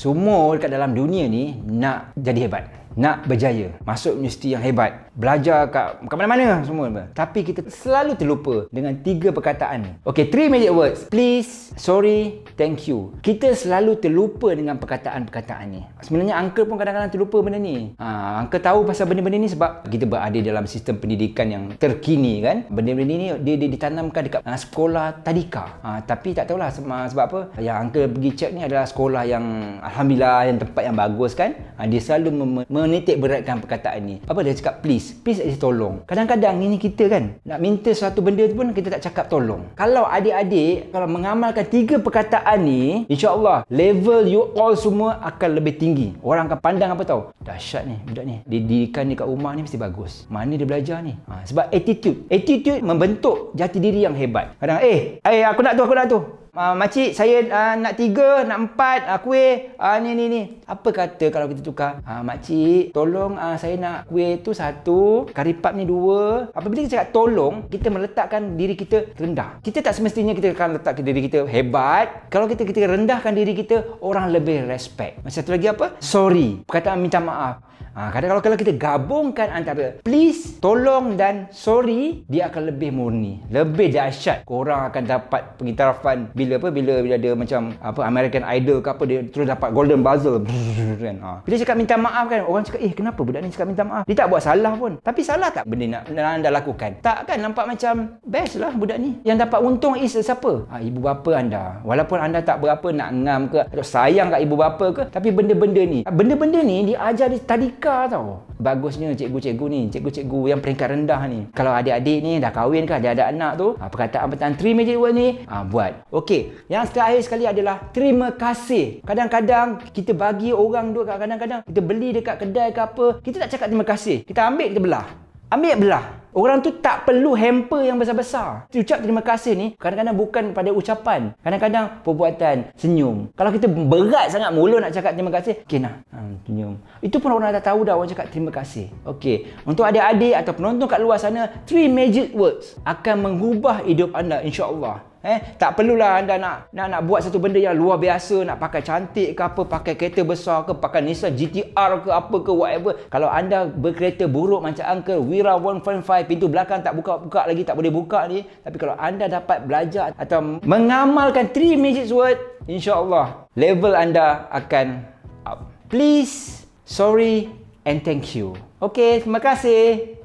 semua dekat dalam dunia ni nak jadi hebat nak berjaya masuk universiti yang hebat belajar kat ke mana-mana semua tapi kita selalu terlupa dengan tiga perkataan ni ok three magic words please sorry thank you kita selalu terlupa dengan perkataan-perkataan ni sebenarnya uncle pun kadang-kadang terlupa benda ni ha, uncle tahu pasal benda-benda ni sebab kita berada dalam sistem pendidikan yang terkini kan benda-benda ni dia, dia ditanamkan dekat uh, sekolah tadika ha, tapi tak tahulah sebab apa yang uncle pergi check ni adalah sekolah yang Alhamdulillah yang tempat yang bagus kan ha, dia selalu mem- menitik beratkan perkataan ni. Apa dia cakap please, please aja tolong. Kadang-kadang ini kita kan nak minta satu benda tu pun kita tak cakap tolong. Kalau adik-adik kalau mengamalkan tiga perkataan ni, insyaallah level you all semua akan lebih tinggi. Orang akan pandang apa tahu? Dahsyat ni budak ni. Didikan dekat rumah ni mesti bagus. Mana dia belajar ni? Ha, sebab attitude. Attitude membentuk jati diri yang hebat. Kadang eh, eh aku nak tu, aku nak tu. Uh, makcik, saya uh, nak tiga, nak empat uh, kuih. Uh, ni, ni, ni. Apa kata kalau kita tukar? Uh, makcik, tolong uh, saya nak kuih tu satu. Karipap ni dua. Apabila kita cakap tolong, kita meletakkan diri kita rendah. Kita tak semestinya kita akan letak diri kita hebat. Kalau kita kita rendahkan diri kita, orang lebih respect. Macam satu lagi apa? Sorry. Perkataan minta maaf. Ha, ah, kadang kalau kita gabungkan antara please, tolong dan sorry, dia akan lebih murni. Lebih dahsyat. Korang akan dapat pengiktirafan bila apa, bila, bila ada macam apa American Idol ke apa, dia terus dapat golden buzzer. Kan? Ha. Bila cakap minta maaf kan, orang cakap, eh kenapa budak ni cakap minta maaf? Dia tak buat salah pun. Tapi salah tak benda nak, benda anda lakukan? Tak kan nampak macam best lah budak ni. Yang dapat untung is siapa? Ha, ibu bapa anda. Walaupun anda tak berapa nak ngam ke, sayang kat ibu bapa ke, tapi benda-benda ni, benda-benda ni dia ajar di tadika kelakar tau bagusnya cikgu-cikgu ni cikgu-cikgu yang peringkat rendah ni kalau adik-adik ni dah kahwin ke dia ada anak tu ha, ah, perkataan-perkataan three magic word ni ha, buat Okey, yang terakhir sekali adalah terima kasih kadang-kadang kita bagi orang duit kadang-kadang kita beli dekat kedai ke apa kita tak cakap terima kasih kita ambil kita belah ambil belah Orang tu tak perlu hamper yang besar-besar. Ucap terima kasih ni kadang-kadang bukan pada ucapan. Kadang-kadang perbuatan senyum. Kalau kita berat sangat mulu nak cakap terima kasih, okey nah. Hmm, ha, senyum. Itu pun orang dah tahu dah orang cakap terima kasih. Okey. Untuk adik-adik atau penonton kat luar sana, three magic words akan mengubah hidup anda insya-Allah. Eh, tak perlulah anda nak nak nak buat satu benda yang luar biasa, nak pakai cantik ke apa, pakai kereta besar ke, pakai Nissan GTR ke apa ke whatever. Kalau anda berkereta buruk macam Uncle Wira 1.5, pintu belakang tak buka-buka lagi, tak boleh buka ni. Tapi kalau anda dapat belajar atau mengamalkan 3 magic word, insyaallah level anda akan up. Please, sorry and thank you. Okay, terima kasih.